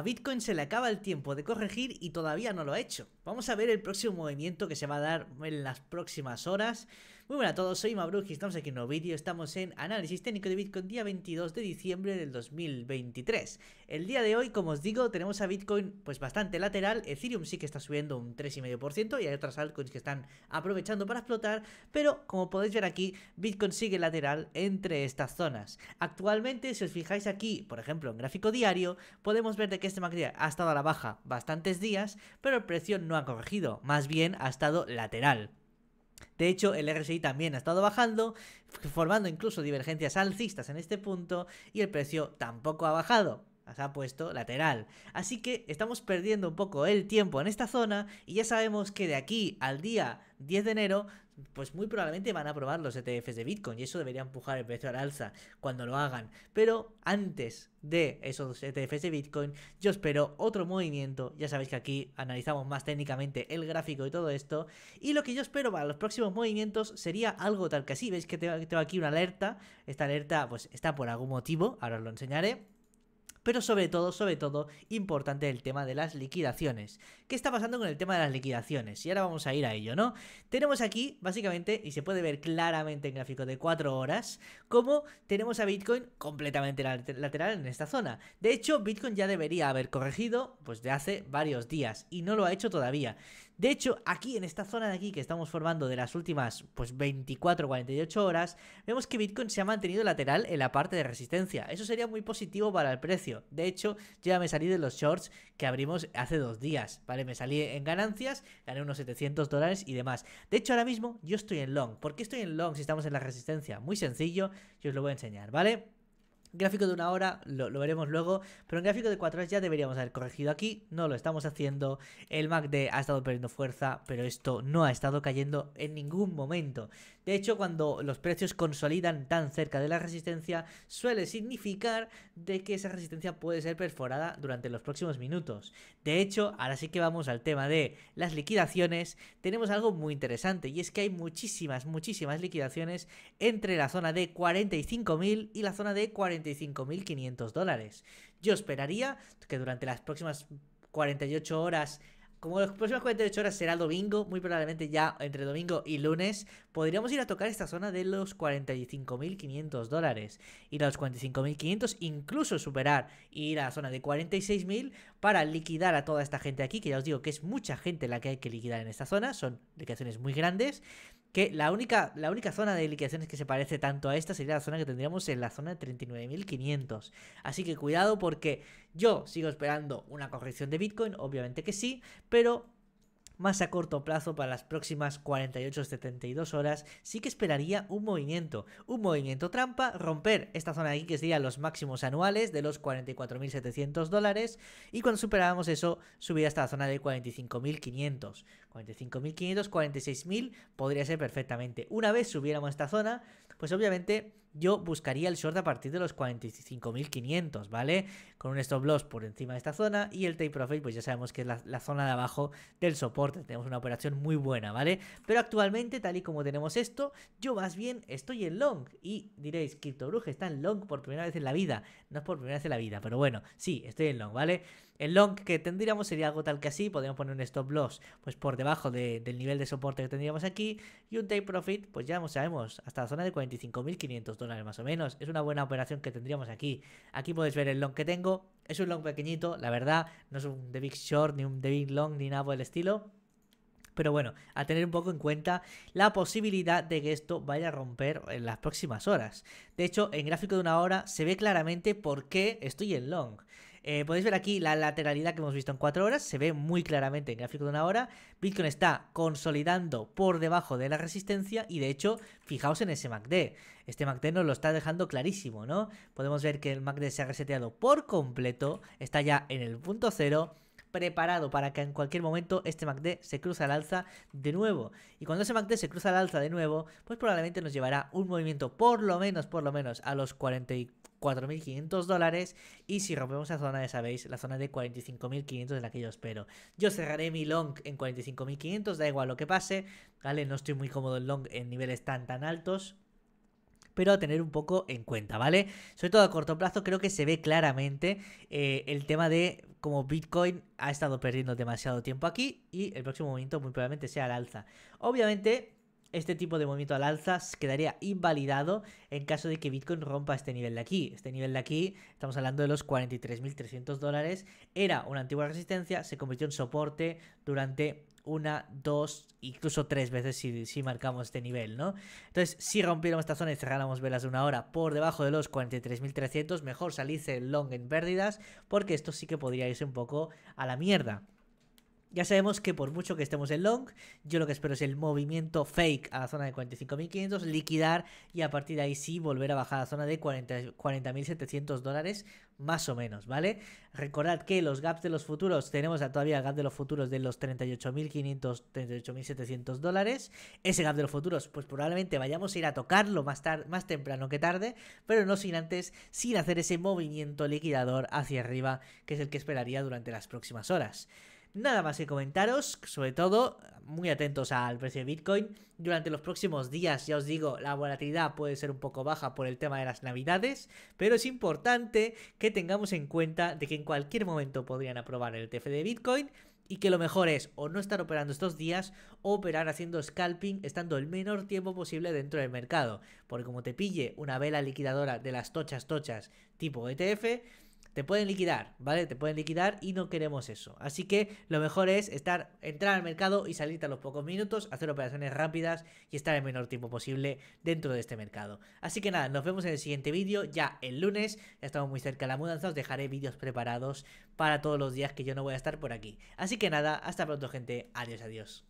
A Bitcoin se le acaba el tiempo de corregir y todavía no lo ha hecho. Vamos a ver el próximo movimiento que se va a dar en las próximas horas. Muy buenas a todos, soy y estamos aquí en un nuevo vídeo, estamos en análisis técnico de Bitcoin día 22 de diciembre del 2023. El día de hoy, como os digo, tenemos a Bitcoin pues bastante lateral, Ethereum sí que está subiendo un 3,5% y hay otras altcoins que están aprovechando para explotar, pero como podéis ver aquí, Bitcoin sigue lateral entre estas zonas. Actualmente, si os fijáis aquí, por ejemplo, en gráfico diario, podemos ver de que este macri ha estado a la baja bastantes días, pero el precio no ha corregido, más bien ha estado lateral. De hecho, el RSI también ha estado bajando, formando incluso divergencias alcistas en este punto, y el precio tampoco ha bajado se ha puesto lateral. Así que estamos perdiendo un poco el tiempo en esta zona y ya sabemos que de aquí al día 10 de enero, pues muy probablemente van a probar los ETFs de Bitcoin y eso debería empujar el precio al alza cuando lo hagan. Pero antes de esos ETFs de Bitcoin, yo espero otro movimiento. Ya sabéis que aquí analizamos más técnicamente el gráfico y todo esto. Y lo que yo espero para los próximos movimientos sería algo tal que así. Veis que tengo aquí una alerta. Esta alerta pues está por algún motivo, ahora os lo enseñaré pero sobre todo, sobre todo, importante el tema de las liquidaciones. ¿Qué está pasando con el tema de las liquidaciones? Y ahora vamos a ir a ello, ¿no? Tenemos aquí, básicamente, y se puede ver claramente en gráfico de 4 horas, cómo tenemos a Bitcoin completamente lateral en esta zona. De hecho, Bitcoin ya debería haber corregido, pues de hace varios días, y no lo ha hecho todavía. De hecho, aquí en esta zona de aquí que estamos formando de las últimas pues 24 48 horas, vemos que Bitcoin se ha mantenido lateral en la parte de resistencia. Eso sería muy positivo para el precio. De hecho, ya me salí de los shorts que abrimos hace dos días, ¿vale? Me salí en ganancias, gané unos 700 dólares y demás. De hecho, ahora mismo yo estoy en long. ¿Por qué estoy en long si estamos en la resistencia? Muy sencillo, yo os lo voy a enseñar, ¿vale? Gráfico de una hora, lo, veremos luego, pero en gráfico de cuatro horas ya deberíamos haber corregido aquí, no lo estamos haciendo, el MACD ha estado perdiendo fuerza, pero esto no ha estado cayendo en ningún momento. De hecho, cuando los precios consolidan tan cerca de la resistencia, suele significar de que esa resistencia puede ser perforada durante los próximos minutos. De hecho, ahora sí que vamos al tema de las liquidaciones, tenemos algo muy interesante y es que hay muchísimas, muchísimas liquidaciones entre la zona de 45.000 y la zona de 45.500 dólares. Yo esperaría que durante las próximas 48 horas como las próximas 48 horas será domingo, muy probablemente ya entre domingo y lunes, podríamos ir a tocar esta zona de los 45.500 dólares. Ir a los 45.500, incluso superar, ir a la zona de 46.000 para liquidar a toda esta gente aquí, que ya os digo que es mucha gente la que hay que liquidar en esta zona, son liquidaciones muy grandes que la única, la única zona de liquidaciones que se parece tanto a esta sería la zona que tendríamos en la zona de 39.500. Así que cuidado porque yo sigo esperando una corrección de Bitcoin, obviamente que sí, pero más a corto plazo para las próximas 48-72 horas, sí que esperaría un movimiento. Un movimiento trampa, romper esta zona aquí que sería los máximos anuales de los 44.700 dólares y cuando superábamos eso subir hasta la zona de 45.500. 45.500, 46.000 podría ser perfectamente. Una vez subiéramos esta zona, pues obviamente yo buscaría el short a partir de los 45.500, ¿vale? Con un stop loss por encima de esta zona y el take profit, pues ya sabemos que es la, zona de abajo del soporte. Tenemos una operación muy buena, ¿vale? Pero actualmente, tal y como tenemos esto, yo más bien estoy en long. Y diréis, Crypto Bruja está en long por primera vez en la vida. No es por primera vez en la vida, pero bueno, sí, estoy en long, ¿vale? El long que tendríamos sería algo tal que así, podríamos poner un stop loss pues por debajo del nivel de soporte que tendríamos aquí y un take profit, pues ya sabemos, hasta la zona de 45.500 dólares más o menos. Es una buena operación que tendríamos aquí. Aquí podéis ver el long que tengo, es un long pequeñito, la verdad, no es un The Big Short, ni un The Big Long, ni nada por el estilo. Pero bueno, a tener un poco en cuenta la posibilidad de que esto vaya a romper en las próximas horas. De hecho, en gráfico de una hora se ve claramente por qué estoy en long. Eh, podéis ver aquí la lateralidad que hemos visto en 4 horas, se ve muy claramente en gráfico de una hora. Bitcoin está consolidando por debajo de la resistencia y de hecho, fijaos en ese MACD. Este MACD nos lo está dejando clarísimo, ¿no? Podemos ver que el MACD se ha reseteado por completo, está ya en el punto cero preparado para que en cualquier momento este MACD se cruza al alza de nuevo. Y cuando ese MACD se cruza al alza de nuevo, pues probablemente nos llevará un movimiento por lo menos, por lo menos a los 44 4.500 dólares. Y si rompemos la zona, ya sabéis, la zona de 45.500 en la que yo espero. Yo cerraré mi long en 45.500, da igual lo que pase, ¿vale? No estoy muy cómodo en long en niveles tan tan altos pero a tener un poco en cuenta, ¿vale? Sobre todo a corto plazo creo que se ve claramente eh, el tema de cómo Bitcoin ha estado perdiendo demasiado tiempo aquí y el próximo momento muy probablemente sea al alza. Obviamente este tipo de movimiento al alza quedaría invalidado en caso de que Bitcoin rompa este nivel de aquí. Este nivel de aquí, estamos hablando de los 43.300 dólares, era una antigua resistencia, se convirtió en soporte durante una, dos, incluso tres veces si, marcamos este nivel, ¿no? Entonces, si rompieron esta zona y cerráramos velas de una hora por debajo de los 43.300, mejor salirse long en pérdidas, porque esto sí que podría irse un poco a la mierda. Ya sabemos que por mucho que estemos en long, yo lo que espero es el movimiento fake a la zona de 45.500, liquidar y a partir de ahí sí volver a bajar a la zona de 40.700 dólares más o menos, ¿vale? Recordad que los gaps de los futuros, tenemos todavía el gap de los futuros de los 38.500, 38.700 dólares. Ese gap de los futuros, pues probablemente vayamos a ir a tocarlo más temprano que tarde, pero no sin antes, sin hacer ese movimiento liquidador hacia arriba, que es el que esperaría durante las próximas horas. Nada más que comentaros, sobre todo, muy atentos al precio de Bitcoin. Durante los próximos días, ya os digo, la volatilidad puede ser un poco baja por el tema de las navidades, pero es importante que tengamos en cuenta de que en cualquier momento podrían aprobar el TF de Bitcoin y que lo mejor es o no estar operando estos días o operar haciendo scalping estando el menor tiempo posible dentro del mercado, porque como te pille una vela liquidadora de las tochas tochas tipo ETF, te pueden liquidar, ¿vale? Te pueden liquidar y no queremos eso. Así que lo mejor es estar, entrar al mercado y salirte a los pocos minutos, hacer operaciones rápidas y estar el menor tiempo posible dentro de este mercado. Así que nada, nos vemos en el siguiente vídeo, ya el lunes, ya estamos muy cerca de la mudanza, os dejaré vídeos preparados para todos los días que yo no voy a estar por aquí. Así que nada, hasta pronto gente, adiós, adiós.